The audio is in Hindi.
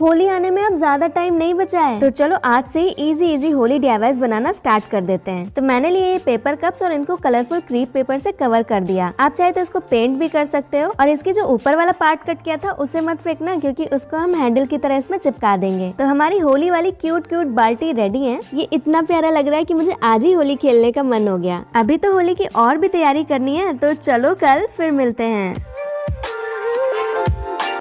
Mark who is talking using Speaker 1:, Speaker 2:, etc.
Speaker 1: होली आने में अब ज्यादा टाइम नहीं बचा है तो चलो आज से ही इजी इजी होली डिवाइस बनाना स्टार्ट कर देते हैं तो मैंने लिए ये पेपर कप्स और इनको कलरफुल क्रीप पेपर से कवर कर दिया आप चाहे तो इसको पेंट भी कर सकते हो और इसके जो ऊपर वाला पार्ट कट किया था उसे मत फेंकना क्योंकि उसको हम हैंडल की तरह इसमें चिपका देंगे तो हमारी होली वाली क्यूट क्यूट बाल्टी रेडी है ये इतना प्यारा लग रहा है की मुझे आज ही होली खेलने का मन हो गया अभी तो होली की और भी तैयारी करनी है तो चलो कल फिर मिलते हैं